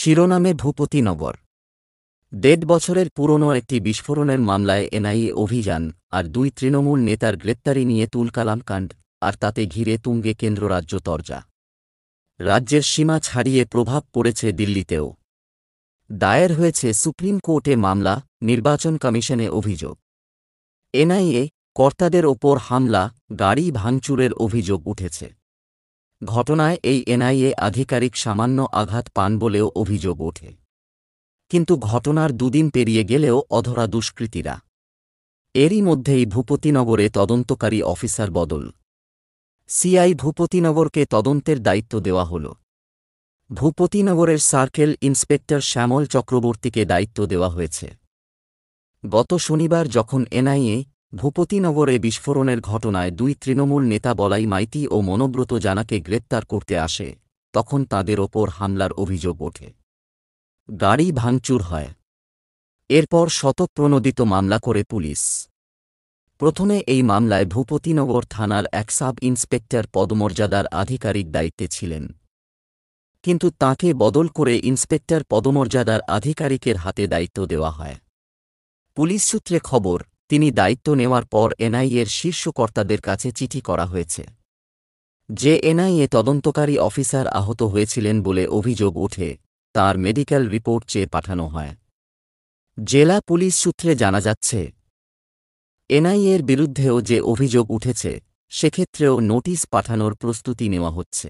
শিরোনামে ভূপতিনগর দেড় বছরের পুরনো একটি বিস্ফোরণের মামলায় এনআইএ অভিযান আর দুই তৃণমূল নেতার গ্রেপ্তারি নিয়ে তুলকালাম কাণ্ড আর তাতে ঘিরে তুঙ্গে কেন্দ্র রাজ্য তরজা রাজ্যের সীমা ছাড়িয়ে প্রভাব পড়েছে দিল্লিতেও দায়ের হয়েছে সুপ্রিম কোর্টে মামলা নির্বাচন কমিশনে অভিযোগ এনআইএ কর্তাদের ওপর হামলা গাড়ি ভাঙচুরের অভিযোগ উঠেছে ঘটনায় এই এনআইএ আধিকারিক সামান্য আঘাত পান বলেও অভিযোগ ওঠে কিন্তু ঘটনার দুদিন পেরিয়ে গেলেও অধরা দুষ্কৃতীরা এরই মধ্যেই ভূপতিনগরে তদন্তকারী অফিসার বদল সিআই ভূপতিনগরকে তদন্তের দায়িত্ব দেওয়া হল ভূপতিনগরের সার্কেল ইন্সপেক্টর শ্যামল চক্রবর্তীকে দায়িত্ব দেওয়া হয়েছে গত শনিবার যখন এনআইএ ভূপতিনগরে বিস্ফোরণের ঘটনায় দুই তৃণমূল নেতা বলাই মাইতি ও মনোব্রত জানাকে গ্রেপ্তার করতে আসে তখন তাদের ওপর হামলার অভিযোগ ওঠে গাড়ি ভাঙচুর হয় এরপর শতপ্রণোদিত মামলা করে পুলিশ প্রথমে এই মামলায় ভূপতিনগর থানার এক সাব ইন্সপেক্টর পদমর্যাদার আধিকারিক দায়িত্বে ছিলেন কিন্তু তাকে বদল করে ইন্সপেক্টর পদমর্যাদার আধিকারিকের হাতে দায়িত্ব দেওয়া হয় পুলিশ সূত্রে খবর তিনি দায়িত্ব নেওয়ার পর এনআইএর শীর্ষকর্তাদের কাছে চিঠি করা হয়েছে যে এনআইএ তদন্তকারী অফিসার আহত হয়েছিলেন বলে অভিযোগ ওঠে তার মেডিকেল রিপোর্ট চেয়ে পাঠানো হয় জেলা পুলিশ সূত্রে জানা যাচ্ছে এনআইএর বিরুদ্ধেও যে অভিযোগ উঠেছে সেক্ষেত্রেও নোটিশ পাঠানোর প্রস্তুতি নেওয়া হচ্ছে